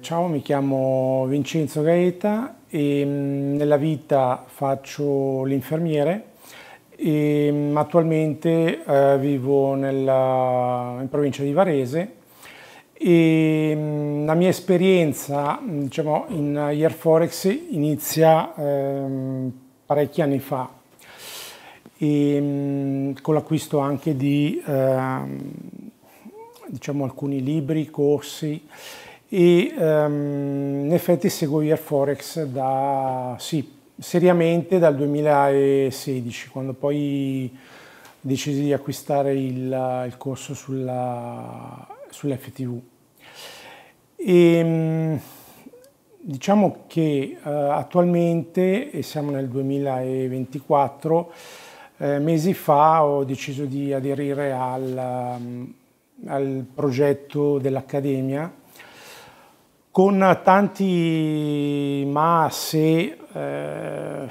Ciao, mi chiamo Vincenzo Gaeta e mm, nella vita faccio l'infermiere e mm, attualmente eh, vivo nella, in provincia di Varese e mm, la mia esperienza diciamo, in Year Forex inizia eh, parecchi anni fa e, con l'acquisto anche di eh, diciamo, alcuni libri, corsi e um, in effetti seguo il Forex da, sì, seriamente dal 2016, quando poi decisi di acquistare il, il corso sulla, sull'FTV. E, ehm, diciamo che uh, attualmente, e siamo nel 2024, eh, mesi fa ho deciso di aderire al, ehm, al progetto dell'Accademia con tanti ma se eh,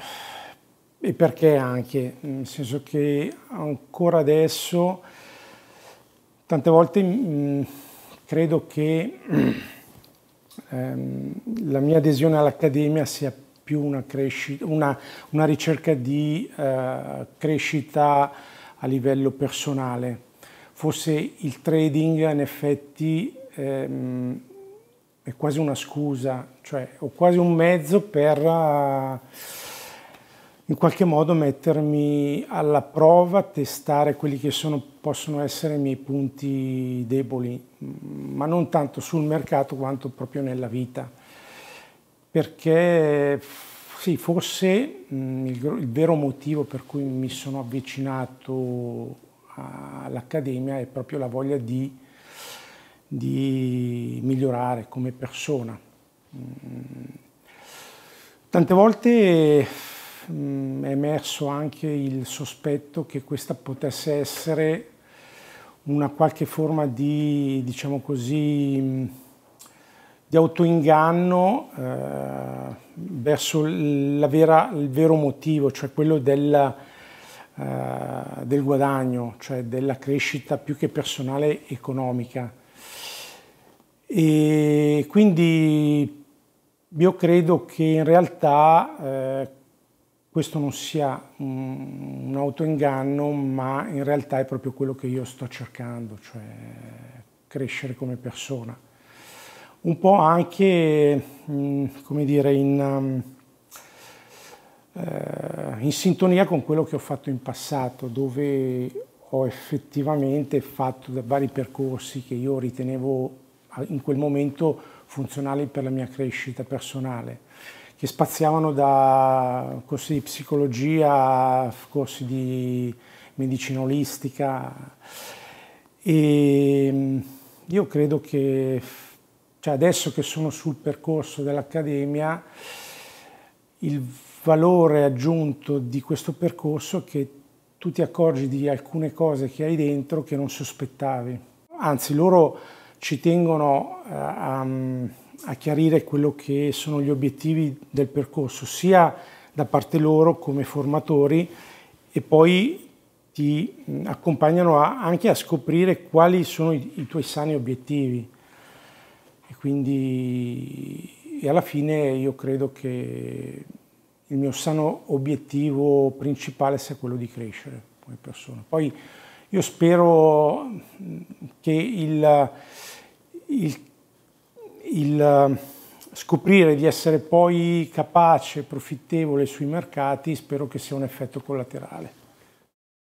e perché anche, nel senso che ancora adesso tante volte mh, mm, credo che ehm, la mia adesione all'Accademia sia più una, crescita, una, una ricerca di eh, crescita a livello personale. Forse il trading in effetti ehm, è quasi una scusa, cioè ho quasi un mezzo per eh, in qualche modo mettermi alla prova, testare quelli che sono, possono essere i miei punti deboli, mm, ma non tanto sul mercato quanto proprio nella vita. Perché sì, forse mm, il, il vero motivo per cui mi sono avvicinato all'Accademia è proprio la voglia di di migliorare come persona. Mm. Tante volte mm, è emerso anche il sospetto che questa potesse essere una qualche forma di, diciamo così, mm, di autoinganno eh, verso vera, il vero motivo, cioè quello della, eh, del guadagno, cioè della crescita più che personale economica. E quindi io credo che in realtà eh, questo non sia un, un autoinganno, ma in realtà è proprio quello che io sto cercando, cioè crescere come persona. Un po' anche, mh, come dire, in... Um, eh, in sintonia con quello che ho fatto in passato, dove ho effettivamente fatto vari percorsi che io ritenevo in quel momento funzionali per la mia crescita personale, che spaziavano da corsi di psicologia a corsi di medicina olistica. E mm, io credo che cioè adesso che sono sul percorso dell'Accademia, il valore aggiunto di questo percorso è che tu ti accorgi di alcune cose che hai dentro che non sospettavi. Anzi, loro ci tengono eh, a, mm, a chiarire quello che sono gli obiettivi del percorso, sia da parte loro come formatori e poi ti mm, accompagnano a, anche a scoprire quali sono i, i tuoi sani obiettivi. E quindi e alla fine io credo che il mio sano obiettivo principale sia quello di crescere come persona. Poi io spero che il, il, il scoprire di essere poi capace, profittevole sui mercati, spero che sia un effetto collaterale.